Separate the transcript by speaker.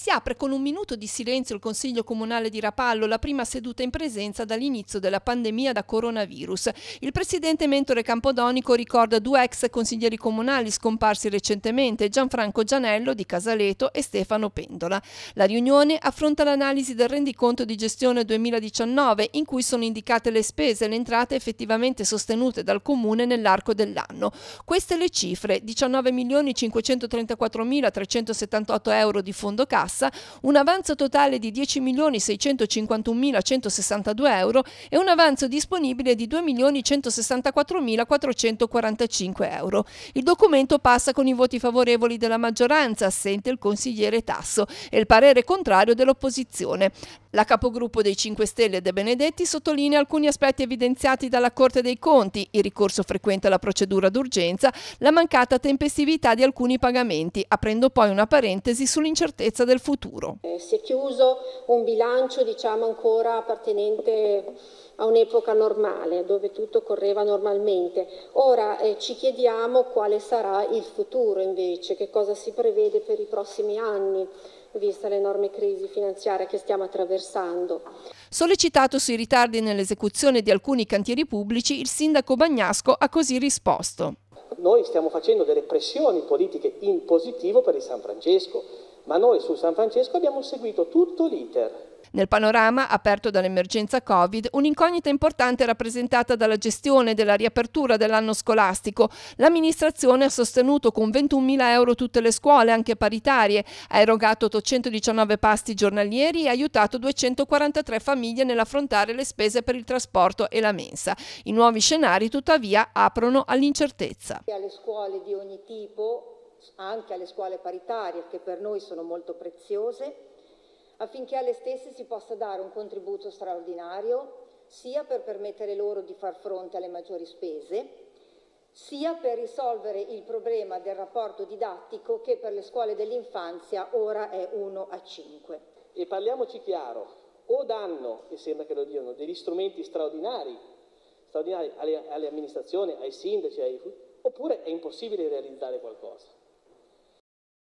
Speaker 1: Si apre con un minuto di silenzio il Consiglio Comunale di Rapallo, la prima seduta in presenza dall'inizio della pandemia da coronavirus. Il presidente Mentore Campodonico ricorda due ex consiglieri comunali scomparsi recentemente, Gianfranco Gianello di Casaleto e Stefano Pendola. La riunione affronta l'analisi del rendiconto di gestione 2019 in cui sono indicate le spese e le entrate effettivamente sostenute dal Comune nell'arco dell'anno. Queste le cifre, 19.534.378 euro di fondo cassa, cassa, un avanzo totale di 10.651.162 euro e un avanzo disponibile di 2.164.445 euro. Il documento passa con i voti favorevoli della maggioranza, assente il consigliere Tasso, e il parere contrario dell'opposizione. La capogruppo dei 5 Stelle De Benedetti sottolinea alcuni aspetti evidenziati dalla Corte dei Conti, il ricorso frequente alla procedura d'urgenza, la mancata tempestività di alcuni pagamenti, aprendo poi una parentesi sull'incertezza del del futuro.
Speaker 2: Eh, si è chiuso un bilancio diciamo ancora appartenente a un'epoca normale, dove tutto correva normalmente. Ora eh, ci chiediamo quale sarà il futuro invece, che cosa si prevede per i prossimi anni vista l'enorme crisi finanziaria che stiamo attraversando.
Speaker 1: Sollecitato sui ritardi nell'esecuzione di alcuni cantieri pubblici, il sindaco Bagnasco ha così risposto.
Speaker 3: Noi stiamo facendo delle pressioni politiche in positivo per il San Francesco, ma noi su San Francesco abbiamo seguito tutto l'iter.
Speaker 1: Nel panorama aperto dall'emergenza Covid, un'incognita importante è rappresentata dalla gestione della riapertura dell'anno scolastico. L'amministrazione ha sostenuto con 21.000 euro tutte le scuole, anche paritarie, ha erogato 819 pasti giornalieri e ha aiutato 243 famiglie nell'affrontare le spese per il trasporto e la mensa. I nuovi scenari, tuttavia, aprono all'incertezza.
Speaker 4: Alle scuole di ogni tipo anche alle scuole paritarie che per noi sono molto preziose, affinché alle stesse si possa dare un contributo straordinario sia per permettere loro di far fronte alle maggiori spese, sia per risolvere il problema del rapporto didattico che per le scuole dell'infanzia ora
Speaker 3: è 1 a 5. E parliamoci chiaro, o danno, e sembra che lo diano, degli strumenti straordinari, straordinari alle, alle amministrazioni, ai sindaci, ai, oppure è impossibile realizzare qualcosa.